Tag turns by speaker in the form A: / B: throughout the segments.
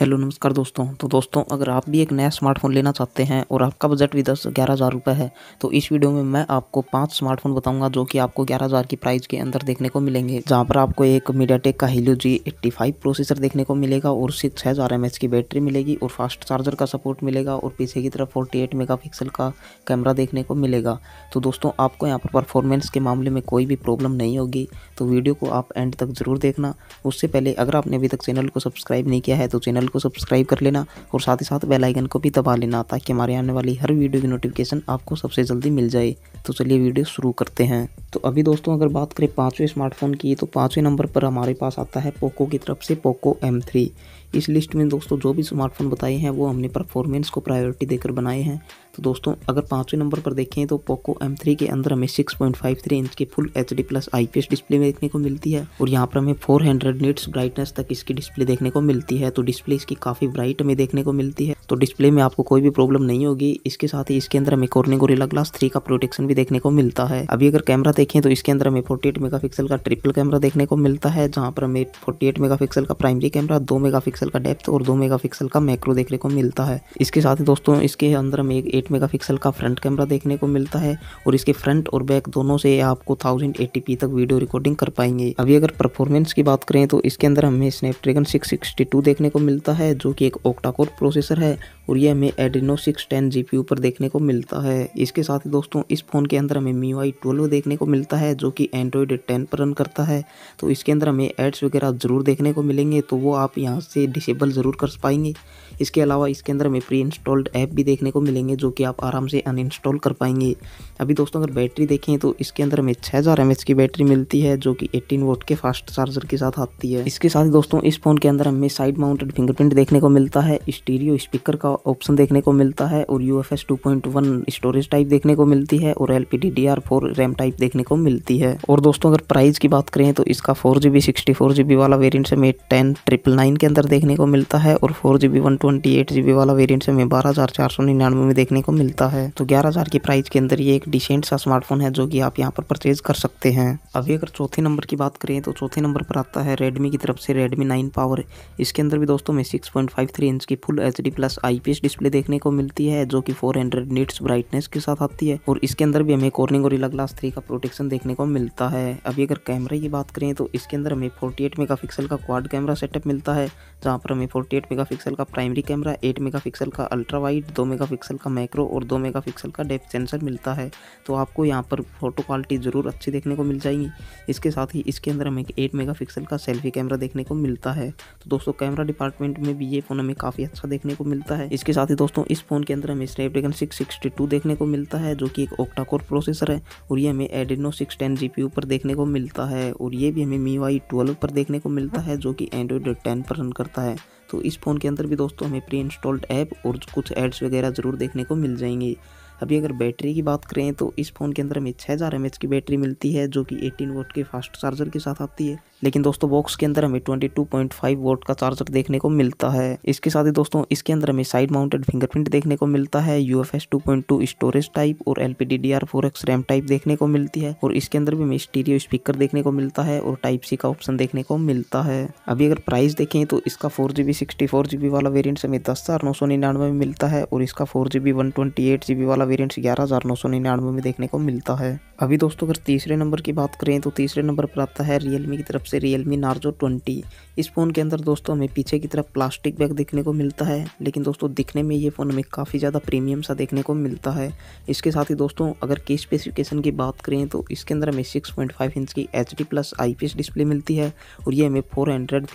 A: hello नमस्कार दोस्तों तो दोस्तों अगर आप भी एक नया स्मार्टफ़ोन लेना चाहते हैं और आपका बजट भी दस ग्यारह हज़ार रुपये है तो इस वीडियो में मैं आपको पांच स्मार्टफोन बताऊंगा जो कि आपको ग्यारह हज़ार की प्राइस के अंदर देखने को मिलेंगे जहां पर आपको एक मीडियाटेक का Helio G eighty five processor देखने को मिलेगा और सिक्स छः हज़ार एम एच की बैटरी मिलेगी और फास्ट चार्जर का सपोर्ट मिलेगा और पीछे की तरफ फोर्टी एट मेगा पिक्सल का कैमरा देखने को मिलेगा तो दोस्तों आपको यहाँ पर परफॉर्मेंस के मामले में कोई भी प्रॉब्लम नहीं होगी तो वीडियो को आप एंड तक ज़रूर देखना उससे पहले अगर आपने अभी तक चैनल को सब्सक्राइब नहीं किया है तो चैनल को सब्सक्राइब कर लेना और साथ ही साथ बेल आइकन को भी दबा लेना ताकि हमारे आने वाली हर वीडियो की नोटिफिकेशन आपको सबसे जल्दी मिल जाए तो चलिए वीडियो शुरू करते हैं तो अभी दोस्तों अगर बात करें पाँचवें स्मार्टफोन की तो पाँचवें नंबर पर हमारे पास आता है पोको की तरफ से पोको एम इस लिस्ट में दोस्तों जो भी स्मार्टफोन बताए हैं वो हमने परफॉर्मेंस को प्रायोरिटी देकर बनाए हैं तो दोस्तों अगर पाँचवें नंबर पर देखें तो पोको एम के अंदर हमें सिक्स इंच के full H D plus I display में देखने को मिलती है और यहाँ पर हमें फोर हंड्रेड ब्राइटनेस तक इसकी डिस्प्ले देखने को मिलती है तो डिस्प्ले इसकी काफ़ी ब्राइट हमें देखने को मिलती है तो डिस्प्ले में आपको कोई भी प्रॉब्लम नहीं होगी इसके साथ ही इसके अंदर हमें कॉर्निंग गोरिल्ला ग्लास थ्री का प्रोटेक्शन भी देखने को मिलता है अभी अगर कैमरा देखें तो इसके अंदर हमें फोर्टी मेगापिक्सल का ट्रिपल कैमरा देखने को मिलता है जहां पर हमें फोर्टी मेगापिक्सल का प्राइमरी कैमरा दो मेगापिक्सल का डेप्थ और दो मेगापिक्सल का मैक्रो देखने को मिलता है इसके साथ ही दोस्तों इसके अंदर हमें एक एट एट मेगापिक्सल का फ्रंट कैमरा देखने को मिलता है और इसके फ्रंट और बैक दोनों से आपको थाउजेंड तक वीडियो रिकॉर्डिंग कर पाएंगे अभी अगर परफॉर्मेंस की बात करें तो इसके अंदर हमें स्नैपड्रैगन सिक्स देखने को मिलता है जो कि एक ओक्टाकोर प्रोसेसर है और ये हमें एड्रीनो सिक्स टेन जी पर देखने को मिलता है इसके साथ ही दोस्तों इस फ़ोन के अंदर हमें मी वाई ट्वेल्व देखने को मिलता है जो कि एंड्रॉयड टेन पर रन करता है तो इसके अंदर हमें एड्स वगैरह ज़रूर देखने को मिलेंगे तो वो आप यहाँ से डिसेबल ज़रूर कर पाएंगे इसके अलावा इसके अंदर हमें प्री इंस्टॉल्ड ऐप भी देखने को मिलेंगे जो कि आप आराम से अनइंस्टॉल कर पाएंगे अभी दोस्तों अगर बैटरी देखें तो इसके अंदर हमें छः हज़ार एम की बैटरी मिलती है जो कि एटीन वोट के फास्ट चार्जर के साथ आती है इसके साथ दोस्तों इस फ़ोन के अंदर हमें साइड माउंटेड फिंगरप्रिंट देखने को मिलता है स्टीरियो स्पीकर का ऑप्शन देखने को मिलता है और U F S two point one storage type देखने को मिलती है और L P D D R four RAM type देखने को मिलती है और दोस्तों अगर प्राइस की बात करें तो इसका four G B sixty four G B वाला वेरियंट हमें टेन ट्रिपल नाइन के अंदर देखने को मिलता है और four G B one twenty eight G B वाला वेरियंट हमें बारह हज़ार चार सौ निन्यानवे में देखने को मिलता है तो ग्यारह हज़ार की प्राइस के अंदर ये एक डिसेंट सा स्मार्टफोन है जो कि आप यहाँ पर परचेज कर सकते हैं अभी अगर चौथे नंबर की बात करें तो चौथे नंबर पर आता है रेडमी की तरफ से रेडमी नाइन पावर इसके अंदर भी दोस्तों में six point five three inch की full H D plus I P IPS display देखने को मिलती है जो कि 400 हंड्रेड नीट्स ब्राइटनेस के साथ आती है और इसके अंदर भी हमें कॉर्निंग और इला ग्लास थ्री का प्रोटेक्शन देखने को मिलता है अभी अगर कैमरे की बात करें तो इसके अंदर हमें फोर्टी एट मेगा का क्वाड कैमरा सेटअप मिलता है जहाँ पर हमें फोर्टी एट का प्राइमरी कैमरा एट मेगा का अल्ट्रा वाइड दो मेगा का माइक्रो और दो मेगा का डेप सेंसर मिलता है तो आपको यहाँ पर फोटो क्वालिटी ज़रूर अच्छी देखने को मिल जाएगी इसके साथ ही इसके अंदर हमें एट मेगा का सेल्फी कैमरा देखने को मिलता है तो दोस्तों कैमरा डिपार्टमेंट में भी ये फ़ोन हमें काफ़ी अच्छा देखने को मिलता है इसके साथ ही दोस्तों इस फ़ोन के अंदर हमें स्नैपड्रैगन 662 देखने को मिलता है जो कि एक ओक्टा कोर प्रोसेसर है और ये हमें एडिनो 610 जीपीयू पर देखने को मिलता है और ये भी हमें मीवाई ट्वेल्व पर देखने को मिलता है जो कि एंड्रॉयड टेन पर रन करता है तो इस फ़ोन के अंदर भी दोस्तों हमें प्री इंस्टॉल्ड ऐप और कुछ एड्स वगैरह ज़रूर देखने को मिल जाएंगी अभी अगर बैटरी की बात करें तो इस फ़ोन के अंदर हमें छः हज़ार एम की बैटरी मिलती है जो कि 18 वोट के फास्ट चार्जर के साथ आती है लेकिन दोस्तों बॉक्स के अंदर हमें 22.5 वोट का चार्जर देखने को मिलता है इसके साथ ही दोस्तों इसके अंदर हमें साइड माउंटेड फिंगरप्रिंट देखने को मिलता है यू एफ स्टोरेज टाइप और L P D R four X RAM type देखने को मिलती है और इसके अंदर भी हमें स्टीरियो स्पीकर देखने को मिलता है और टाइप सी का ऑप्शन देखने को मिलता है अभी अगर प्राइस देखें तो इसका फोर जी सिक्सटी फोर वाला वेरियंट हमें दस हज़ार नौ सौ निन्यानवे में मिलता है और इसका four G one twenty eight वाला वेरियंट ग्यारह हज़ार नौ सौ निन्यानवे में देखने को मिलता है अभी दोस्तों अगर तीसरे नंबर की बात करें तो तीसरे नंबर पर आता है रियलमी की तरफ से रियलमी नार्जो ट्वेंटी इस फ़ोन के अंदर दोस्तों हमें पीछे की तरफ प्लास्टिक बैग देखने को मिलता है लेकिन दोस्तों दिखने में ये फ़ोन हमें काफ़ी ज़्यादा प्रीमियम सा देखने को मिलता है इसके साथ ही दोस्तों अगर की स्पेसिफिकेशन की बात करें तो इसके अंदर हमें सिक्स पॉइंट फाइव इंच की H D plus I P S display मिलती है और ये हमें फोर हंड्रेड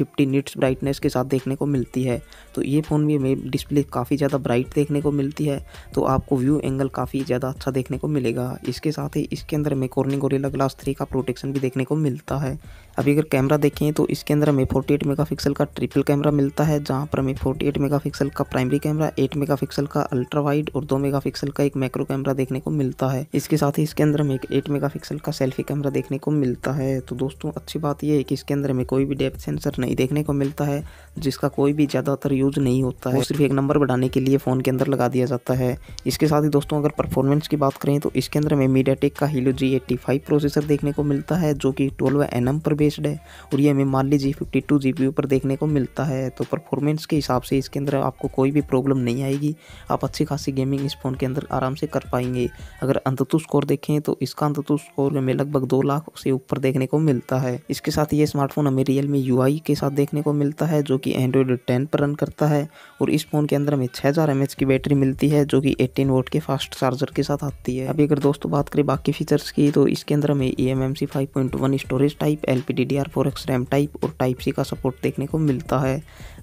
A: ब्राइटनेस के साथ देखने को मिलती है तो ये फ़ोन भी हमें डिस्प्ले काफ़ी ज़्यादा ब्राइट देखने को मिलती है तो आपको व्यू एंगल एंगल काफ़ी ज़्यादा अच्छा देखने को मिलेगा इसके साथ ही इसके अंदर में कॉर्निंग गोरिल्ला ग्लास थ्री का प्रोटेक्शन भी देखने को मिलता है अभी अगर कैमरा देखें तो इसके अंदर हमें 48 मेगापिक्सल का ट्रिपल कैमरा मिलता है जहां पर हमें 48 मेगापिक्सल का प्राइमरी कैमरा 8 मेगापिक्सल का अल्ट्रा वाइड और 2 मेगापिक्सल का एक मैक्रो कैमरा देखने को मिलता है इसके साथ ही इसके अंदर हमें एक एट मेगा का सेल्फी कैमरा देखने को मिलता है तो दोस्तों अच्छी बात यह है कि इसके अंदर हमें कोई भी डेप्थ सेंसर नहीं देखने को मिलता है जिसका कोई भी ज़्यादातर यूज़ नहीं होता है सिर्फ एक नंबर बढ़ाने के लिए फ़ोन के अंदर लगा दिया जाता है इसके साथ ही दोस्तों अगर परफॉर्मेंस की बात करें तो इसके अंदर हमें टेक का हीलो जी प्रोसेसर देखने को मिलता है जो कि ट्वेल्व एन पर भी बेस्ड है और ये हमें मान लीजिए फिफ्टी टू जी पर देखने को मिलता है तो परफॉर्मेंस के हिसाब से इसके अंदर आपको कोई भी प्रॉब्लम नहीं आएगी आप अच्छी खासी गेमिंग इस फ़ोन के अंदर आराम से कर पाएंगे अगर अंततु स्कोर देखें तो इसका अंततु स्कोर हमें लगभग दो लाख से ऊपर देखने को मिलता है इसके साथ ये स्मार्टफोन हमें रियल मी यू के साथ देखने को मिलता है जो कि एंड्रॉयड टेन पर रन करता है और इस फ़ोन के अंदर हमें छः हज़ार की बैटरी मिलती है जो कि एटीन वोट के फास्ट चार्जर के साथ आती है अभी अगर दोस्तों बात करें बाकी फीचर्स की तो इसके अंदर हमें E M M C five point one storage type L D D R four X RAM type और टाइप सी का सपोर्ट देखने को मिलता है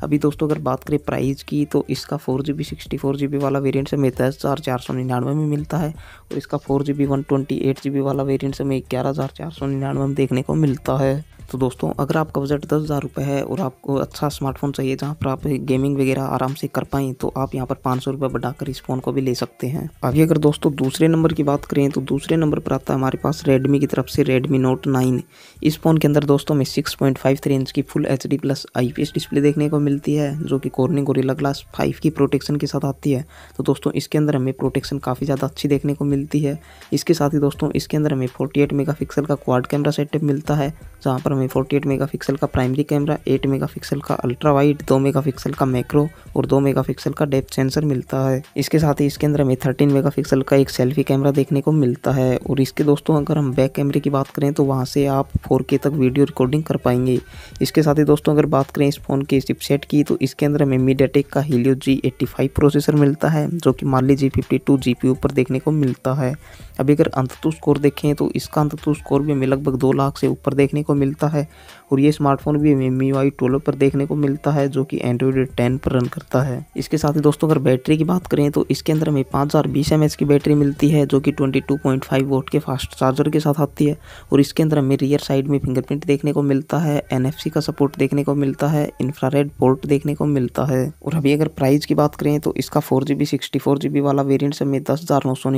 A: अभी दोस्तों अगर बात करें प्राइस की तो इसका four G B sixty four G B वाला वेरियंट हमें दस हज़ार चार सौ निन्यानवे में मिलता है और इसका four G B one twenty eight G B वाला वेरियंट हमें ग्यारह हज़ार चार सौ निन्यानवे में देखने को मिलता है तो दोस्तों अगर आपका बजट दस हज़ार रुपये है और आपको अच्छा स्मार्टफोन चाहिए जहाँ पर आप गेमिंग वगैरह आराम से कर पाएँ तो आप यहाँ पर पाँच सौ रुपये बढ़ाकर इस फ़ोन को भी ले सकते हैं अभी अगर दोस्तों दूसरे नंबर की बात करें तो दूसरे नंबर पर आता है हमारे पास रेडमी की तरफ से रेडमी नोट नाइन इस फ़ोन के अंदर दोस्तों में six point five three inch की full H D plus I P S display देखने को मिलती है जो कि कॉर्निंग गोरिल्ला ग्लास फाइव की प्रोटेक्शन के साथ आती है तो दोस्तों इसके अंदर हमें प्रोटेक्शन काफ़ी ज़्यादा अच्छी देखने को मिलती है इसके साथ ही दोस्तों इसके अंदर हमें फोर्टी एट मेगा पिक्सल का क्वाड कैमरा सेटअप मिलता है जहाँ पर हमें 48 मेगापिक्सल का प्राइमरी कैमरा 8 मेगापिक्सल का अल्ट्रा वाइड 2 मेगापिक्सल का मैक्रो और 2 मेगापिक्सल का डेप्थ सेंसर मिलता है इसके साथ ही इसके अंदर हमें 13 मेगापिक्सल का एक सेल्फी कैमरा देखने को मिलता है और इसके दोस्तों अगर हम बैक कैमरे की बात करें तो वहाँ से आप फोर तक वीडियो रिकॉर्डिंग कर पाएंगे इसके साथ ही दोस्तों अगर बात करें इस फ़ोन के चिपसेट की तो इसके अंदर हमें मीडियाटेक का हीलियो जी प्रोसेसर मिलता है जो कि मान जी फिफ्टी टू पर देखने को मिलता है अभी अगर अंततु स्कोर देखें तो इसका अंततु स्कोर भी हमें लगभग दो लाख से ऊपर देखने को मिलता है और ये स्मार्टफोन भी एम यू वाई ट्वेल्व पर देखने को मिलता है जो कि एंड्रॉइड टेन पर रन करता है इसके साथ ही दोस्तों अगर बैटरी की बात करें तो इसके अंदर हमें पाँच हज़ार बीस एम एच की बैटरी मिलती है जो कि twenty two point five watt के फास्ट चार्जर के साथ आती है और इसके अंदर हमें रियर साइड में फिंगरप्रिंट देखने को मिलता है एन एफ सी का सपोर्ट देखने को मिलता है इंफ्रारेड पोर्ट देखने को मिलता है और अभी अगर प्राइस की बात करें तो इसका four G B sixty four G B वाला वेरियंट हमें दस हज़ार नौ सौ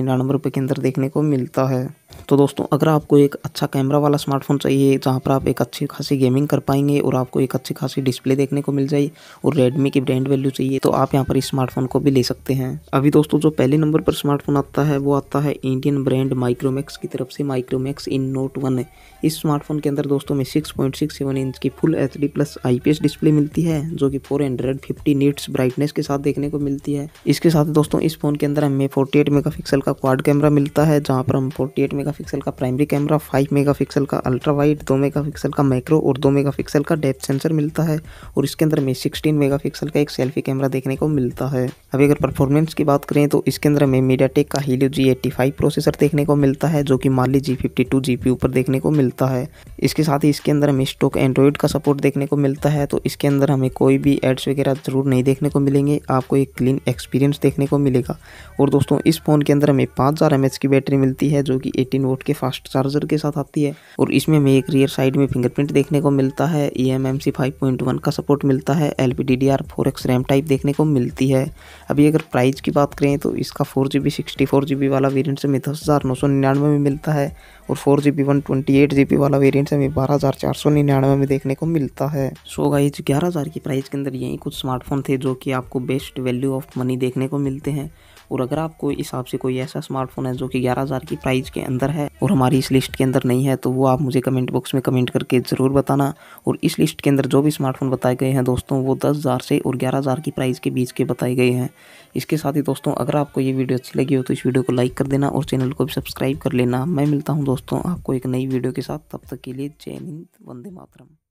A: के अंदर देखने को मिलता है तो दोस्तों अगर आपको एक अच्छा कैमरा वाला स्मार्टफोन चाहिए जहाँ पर आप एक अच्छी खासी गेमिंग कर पाएंगे और आपको एक अच्छी खासी डिस्प्ले देखने को मिल जाए और रेडमी की ब्रांड वैल्यू चाहिए तो आप यहाँ पर इस स्मार्टफोन को भी ले सकते हैं अभी दोस्तों जो पहले नंबर पर स्मार्टफोन आता है वो आता है इंडियन ब्रांड माइक्रोमैक्स की तरफ से माइक्रोमैक्स इन नोट वन इस स्मार्टफोन के अंदर दोस्तों में six point six seven inch की full H D plus I P S display मिलती है जो कि four hundred fifty nits brightness के साथ देखने को मिलती है इसके साथ दोस्तों इस फोन के अंदर हमें फोर्टी एट मेगा पिक्सल का क्वाड कैमरा मिलता है जहाँ पर हम फोर्टी एट मेगापिक्सल का प्राइमरी कैमरा 5 मेगापिक्सल का अल्ट्रा वाइड 2 मेगापिक्सल का मैक्रो और 2 मेगापिक्सल का डेप्थ सेंसर मिलता है और इसके अंदर में 16 मेगापिक्सल का एक सेल्फी कैमरा देखने को मिलता है अभी अगर परफॉर्मेंस की बात करें तो इसके अंदर हमें टेक का हीलो जी एट्टी प्रोसेसर देखने को मिलता है जो कि माली जी फिफ्टी टू पर देखने को मिलता है इसके साथ ही इसके अंदर हमें स्टोक एंड्रॉयड का सपोर्ट देखने को मिलता है तो इसके अंदर हमें कोई भी एड्स वगैरह जरूर नहीं देखने को मिलेंगे आपको एक क्लीन एक्सपीरियंस देखने को मिलेगा और दोस्तों इस फ़ोन के अंदर हमें पाँच हज़ार की बैटरी मिलती है जो कि 18 वोट के फास्ट चार्जर के साथ आती है और इसमें हमें एक रियर साइड में फिंगरप्रिंट देखने को मिलता है E M M C five point one का सपोर्ट मिलता है L P D D R four X RAM type देखने को मिलती है अभी अगर प्राइस की बात करें तो इसका four G B sixty four G B वाला वेरियंट हमें दस हज़ार नौ सौ निन्यानवे में मिलता है और four G B one twenty eight G B वाला वेरियंट हमें बारह हज़ार चार सौ निन्यानवे में देखने को मिलता है सो गाइज ग्यारह हज़ार की प्राइस के अंदर यही कुछ स्मार्टफोन थे जो कि आपको बेस्ट वैल्यू ऑफ मनी देखने को मिलते हैं और अगर आपको इस हिसाब से कोई ऐसा स्मार्टफोन है जो कि ग्यारह हज़ार की प्राइस के अंदर है और हमारी इस लिस्ट के अंदर नहीं है तो वो आप मुझे कमेंट बॉक्स में कमेंट करके ज़रूर बताना और इस लिस्ट के अंदर जो भी स्मार्टफोन बताए गए हैं दोस्तों वो दस हज़ार से और ग्यारह हज़ार की प्राइस के बीच के बताए गए हैं इसके साथ ही दोस्तों अगर आपको ये वीडियो अच्छी लगी हो तो इस वीडियो को लाइक कर देना और चैनल को भी सब्सक्राइब कर लेना मैं मिलता हूँ दोस्तों आपको एक नई वीडियो के साथ तब तक के लिए जय हिंद वंदे मातरम